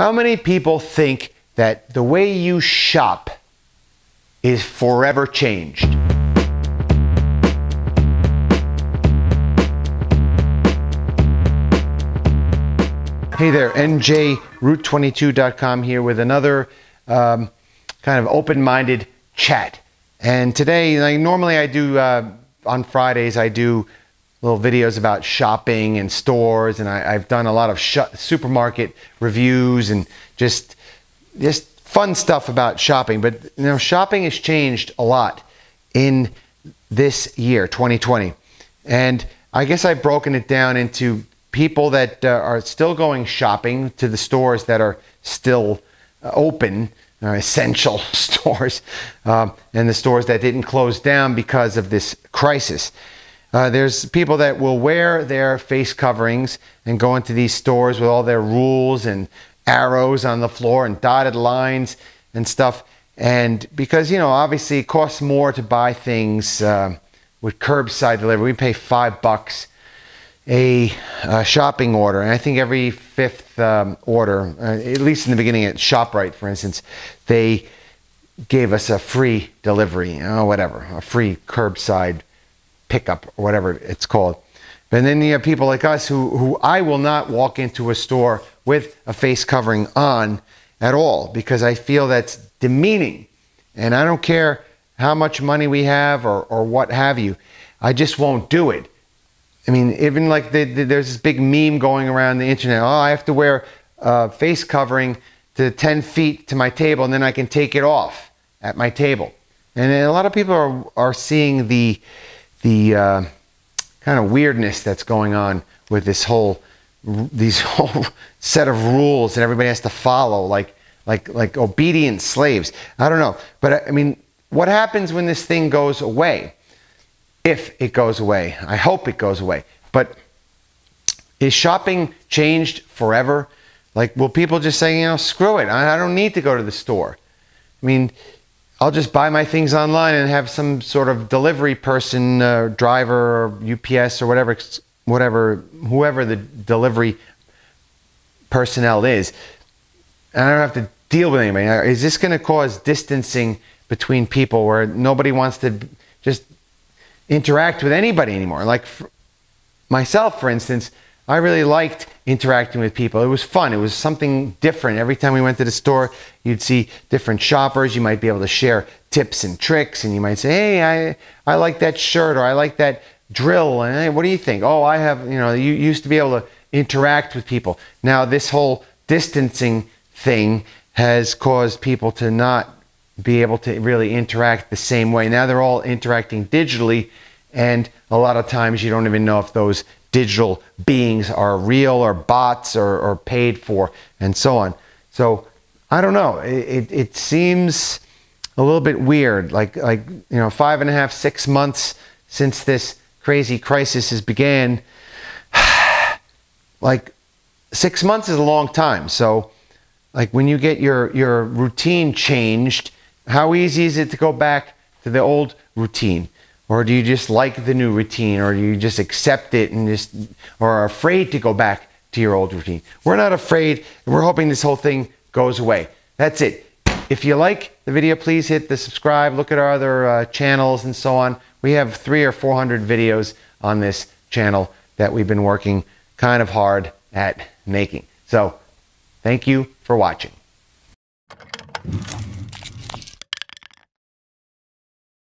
How many people think that the way you shop is forever changed? Hey there, njroute22.com here with another um, kind of open-minded chat. And today, like normally I do uh, on Fridays, I do little videos about shopping and stores, and I, have done a lot of supermarket reviews and just just fun stuff about shopping. But you know, shopping has changed a lot in this year, 2020, and I guess I've broken it down into people that uh, are still going shopping to the stores that are still uh, open. Uh, essential stores um, and the stores that didn't close down because of this crisis. Uh, there's people that will wear their face coverings and go into these stores with all their rules and arrows on the floor and dotted lines and stuff. And because, you know, obviously it costs more to buy things uh, with curbside delivery. We pay five bucks a, a shopping order. And I think every fifth um, order, uh, at least in the beginning at ShopRite, for instance, they gave us a free delivery, whatever, a free curbside pickup or whatever it's called. And then you have people like us who, who I will not walk into a store with a face covering on at all because I feel that's demeaning. And I don't care how much money we have or, or what have you. I just won't do it. I mean, even like the, the, there's this big meme going around the internet. Oh, I have to wear a face covering to 10 feet to my table and then I can take it off at my table. And a lot of people are, are seeing the, the uh, kind of weirdness that's going on with this whole these whole set of rules that everybody has to follow, like like like obedient slaves. I don't know, but I mean, what happens when this thing goes away? If it goes away, I hope it goes away. But is shopping changed forever? Like, will people just say, you know, screw it, I don't need to go to the store? I mean, I'll just buy my things online and have some sort of delivery person, uh, driver, or UPS, or whatever, whatever, whoever the delivery personnel is. And I don't have to deal with anybody. Is this going to cause distancing between people where nobody wants to just interact with anybody anymore? Like myself, for instance, I really liked interacting with people. It was fun. It was something different. Every time we went to the store, you'd see different shoppers. You might be able to share tips and tricks, and you might say, "Hey, I I like that shirt, or I like that drill." And hey, what do you think? Oh, I have. You know, you used to be able to interact with people. Now this whole distancing thing has caused people to not be able to really interact the same way. Now they're all interacting digitally, and a lot of times you don't even know if those digital beings are real or bots or, or paid for and so on. So I don't know. It, it, it seems a little bit weird. Like like you know, five and a half, six months since this crazy crisis has began. like six months is a long time. So like when you get your your routine changed, how easy is it to go back to the old routine? Or do you just like the new routine? Or do you just accept it and just or are afraid to go back to your old routine? We're not afraid. We're hoping this whole thing goes away. That's it. If you like the video, please hit the subscribe, look at our other uh, channels and so on. We have three or 400 videos on this channel that we've been working kind of hard at making. So thank you for watching.